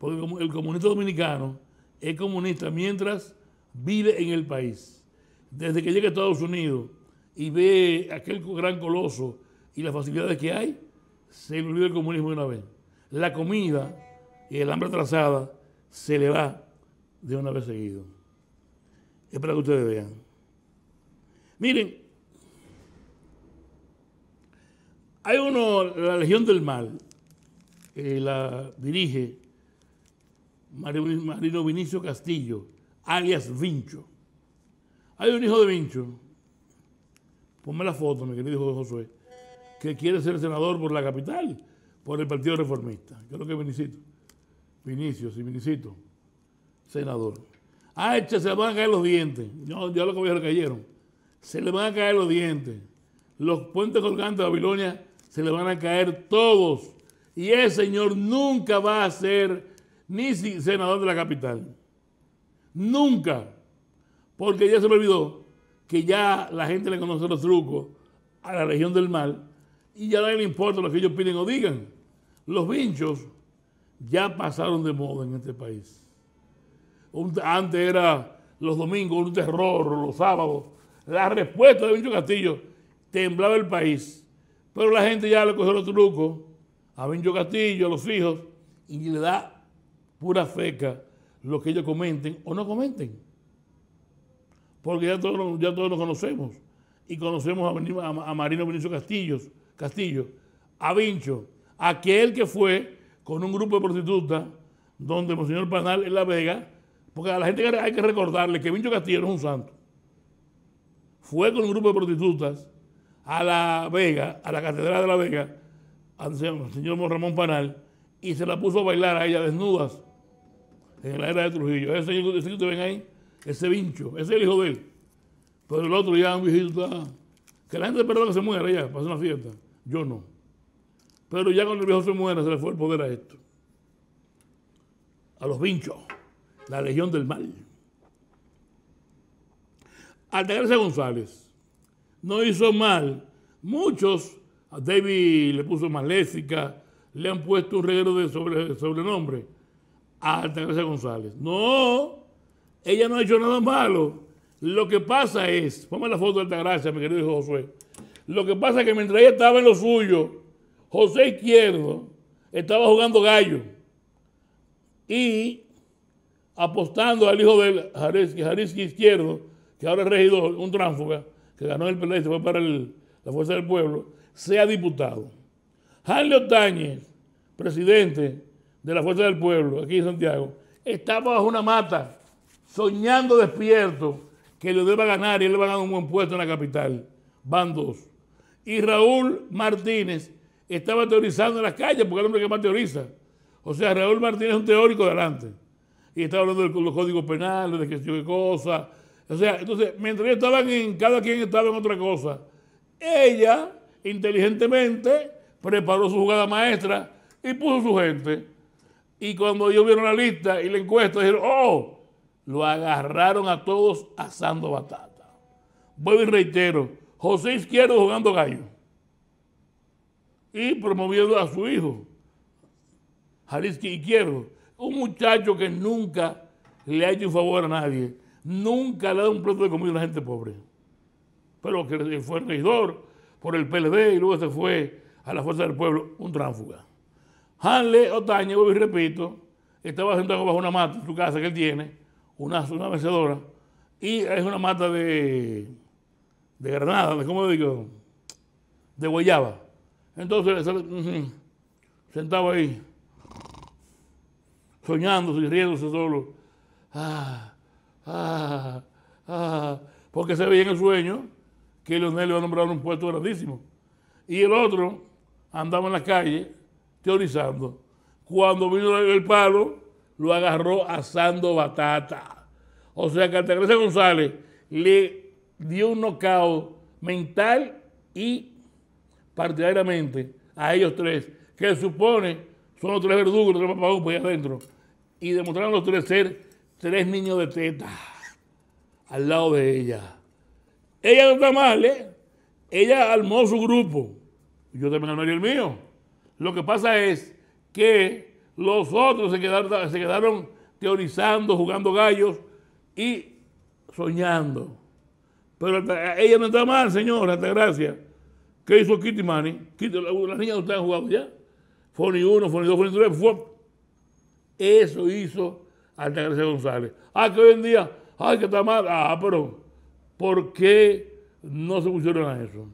Porque el comunista dominicano es comunista mientras vive en el país. Desde que llega a Estados Unidos y ve aquel gran coloso y las facilidades que hay, se le olvida el comunismo de una vez. La comida y el hambre atrasada se le va de una vez seguido. Es para que ustedes vean. Miren, hay uno, la Legión del Mal, que eh, la dirige Marino Vinicio Castillo, alias Vincho. Hay un hijo de Vincho, ponme la foto, mi querido hijo de Josué, que quiere ser senador por la capital, por el Partido Reformista. Yo lo que Vinicito. Vinicio, sí, Vinicito, senador. Ah, se le van a caer los dientes. No, yo lo que se le cayeron. Se le van a caer los dientes. Los puentes colgantes de Babilonia se le van a caer todos. Y ese señor nunca va a ser ni senador de la capital. Nunca. Porque ya se me olvidó que ya la gente le conoce los trucos a la región del mal y ya no le importa lo que ellos piden o digan. Los vinchos ya pasaron de moda en este país. Antes era los domingos un terror, los sábados. La respuesta de Vincho Castillo temblaba el país. Pero la gente ya le cogió los trucos a Vincho Castillo, a los hijos, y le da pura feca lo que ellos comenten o no comenten. Porque ya todos, ya todos nos conocemos. Y conocemos a, a Marino Benicio Castillos, Castillo, a Vincho, aquel que fue con un grupo de prostitutas donde señor Panal en La Vega, porque a la gente hay que recordarle que Vincho Castillo no es un santo. Fue con un grupo de prostitutas a La Vega, a la Catedral de La Vega, al señor Ramón Panal, y se la puso a bailar a ella desnudas en la era de Trujillo. Ese hijo que ustedes ven ahí, ese vincho, ese es el hijo de él. Pero el otro ya un viejito Que la gente perdona que se muera ya, hacer una fiesta. Yo no. Pero ya cuando el viejo se muera, se le fue el poder a esto. A los vinchos. La legión del mal. Altagracia González no hizo mal. Muchos, a David le puso maléfica, le han puesto un reguero de sobrenombre Altagracia González. No, ella no ha hecho nada malo. Lo que pasa es, ponme la foto de Altagracia, mi querido Josué. Lo que pasa es que mientras ella estaba en lo suyo, José Izquierdo estaba jugando gallo y apostando al hijo de Jariski Izquierdo, que ahora es regidor, un tránsfuga, que ganó el PLD y se fue para la Fuerza del Pueblo, sea diputado. Harley Otañez, presidente de la Fuerza del Pueblo, aquí en Santiago, estaba bajo una mata, soñando despierto que le deba ganar y le va a ganar un buen puesto en la capital. Van dos. Y Raúl Martínez estaba teorizando en las calles, porque es el hombre que más teoriza. O sea, Raúl Martínez es un teórico delante. Y estaba hablando de los códigos penales, de que qué cosa. O sea, entonces, mientras ellos estaban en, cada quien estaba en otra cosa, ella inteligentemente preparó su jugada maestra y puso su gente. Y cuando ellos vieron la lista y la encuesta, dijeron, oh, lo agarraron a todos asando batata. Vuelvo y reitero, José Izquierdo jugando gallo. Y promoviendo a su hijo, Jalisco Izquierdo. Un muchacho que nunca le ha hecho un favor a nadie. Nunca le ha dado un plato de comida a la gente pobre. Pero que fue regidor por el PLD y luego se fue a la Fuerza del Pueblo, un tránsfuga. Hanley Otaña, vuelvo y repito, estaba sentado bajo una mata en su casa que él tiene, una, una vencedora, y es una mata de, de granada, ¿cómo digo? De guayaba. Entonces, sentado ahí, soñándose y riéndose solo. Ah, ah, ah, porque se veía en el sueño que Leonel le iba a nombrar un puesto grandísimo. Y el otro andaba en la calle teorizando. Cuando vino el palo, lo agarró asando batata. O sea que Altagracia González le dio un nocao mental y partidariamente a ellos tres, que supone son los tres verdugos, los tres por allá adentro. Y demostraron los tres ser tres niños de teta al lado de ella. Ella no está mal, ¿eh? Ella armó su grupo. Yo también armaría el mío. Lo que pasa es que los otros se quedaron, teorizando, jugando gallos y soñando. Pero ella no está mal, señora, hasta gracias. ¿Qué hizo Kitty Mani? las niñas no están jugando ya. Fony 1, Fony 2, Fony 3, fue. Eso hizo Altagracia González. Ah, que hoy en día, ay, que está mal. Ah, pero, ¿por qué no se pusieron a eso?